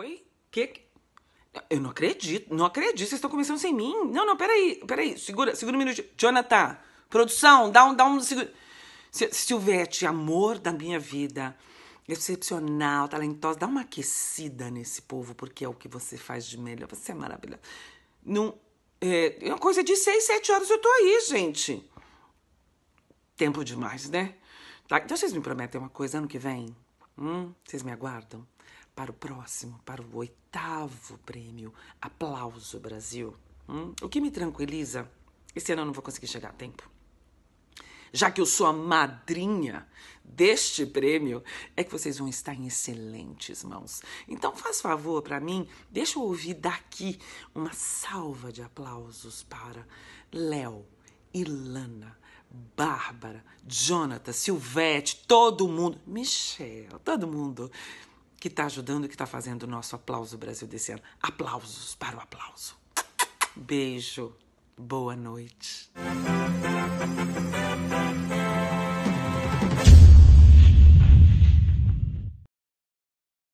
Oi? Que, que. Eu não acredito, não acredito, vocês estão começando sem mim. Não, não, peraí, peraí, segura, segura um minuto. Jonathan, produção, dá um, dá um. Segura. Silvete, amor da minha vida, excepcional, talentosa, dá uma aquecida nesse povo, porque é o que você faz de melhor, você é maravilhosa. Não, é, é uma coisa de seis, sete horas eu tô aí, gente. Tempo demais, né? Tá, então vocês me prometem uma coisa ano que vem? Hum, vocês me aguardam? para o próximo, para o oitavo prêmio Aplauso Brasil. Hum? O que me tranquiliza, esse ano eu não vou conseguir chegar a tempo. Já que eu sou a madrinha deste prêmio, é que vocês vão estar em excelentes mãos. Então, faz favor para mim, deixa eu ouvir daqui uma salva de aplausos para Léo, Ilana, Bárbara, Jonathan, Silvete, todo mundo, Michel, todo mundo que está ajudando, que está fazendo o nosso aplauso Brasil desse ano. Aplausos para o aplauso. Beijo, boa noite.